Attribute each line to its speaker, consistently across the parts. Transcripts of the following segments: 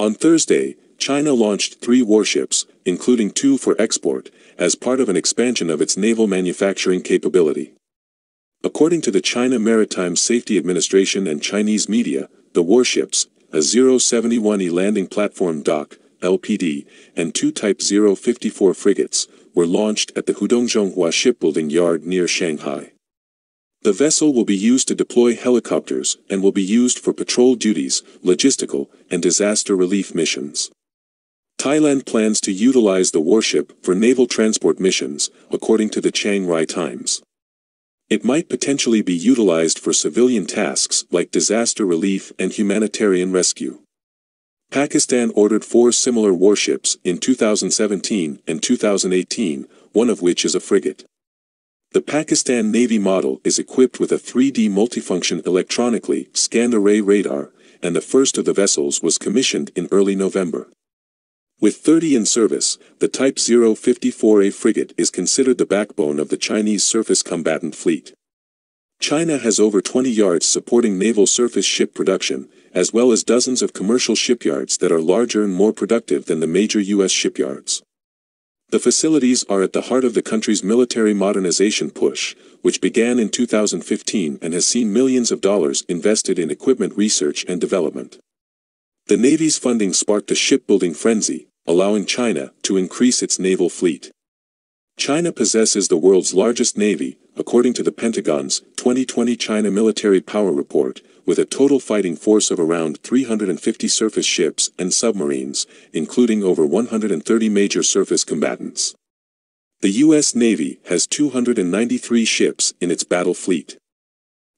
Speaker 1: On Thursday, China launched three warships, including two for export, as part of an expansion of its naval manufacturing capability. According to the China Maritime Safety Administration and Chinese media, the warships, a 071E landing platform dock, LPD, and two Type 054 frigates, were launched at the Hudongzhonghua shipbuilding yard near Shanghai. The vessel will be used to deploy helicopters and will be used for patrol duties, logistical, and disaster relief missions. Thailand plans to utilize the warship for naval transport missions, according to the Chiang Rai Times. It might potentially be utilized for civilian tasks like disaster relief and humanitarian rescue. Pakistan ordered four similar warships in 2017 and 2018, one of which is a frigate. The Pakistan Navy model is equipped with a 3D multifunction electronically scanned array radar, and the first of the vessels was commissioned in early November. With 30 in service, the Type 054A frigate is considered the backbone of the Chinese surface combatant fleet. China has over 20 yards supporting naval surface ship production, as well as dozens of commercial shipyards that are larger and more productive than the major U.S. shipyards. The facilities are at the heart of the country's military modernization push, which began in 2015 and has seen millions of dollars invested in equipment research and development. The Navy's funding sparked a shipbuilding frenzy, allowing China to increase its naval fleet. China possesses the world's largest navy, according to the Pentagon's 2020 China Military Power Report, with a total fighting force of around 350 surface ships and submarines, including over 130 major surface combatants. The U.S. Navy has 293 ships in its battle fleet.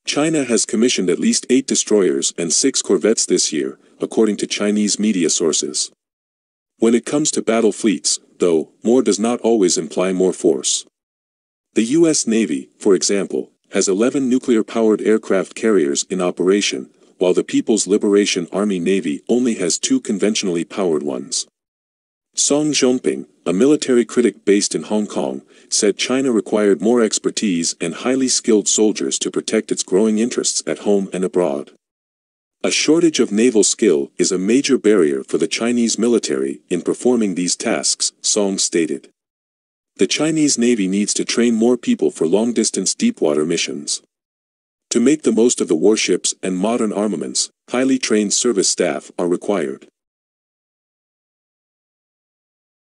Speaker 1: China has commissioned at least eight destroyers and six corvettes this year, according to Chinese media sources. When it comes to battle fleets, though, more does not always imply more force. The U.S. Navy, for example, has 11 nuclear-powered aircraft carriers in operation, while the People's Liberation Army Navy only has two conventionally powered ones. Song Zhongping, a military critic based in Hong Kong, said China required more expertise and highly skilled soldiers to protect its growing interests at home and abroad. A shortage of naval skill is a major barrier for the Chinese military in performing these tasks, Song stated the Chinese Navy needs to train more people for long-distance deepwater missions. To make the most of the warships and modern armaments, highly trained service staff are required.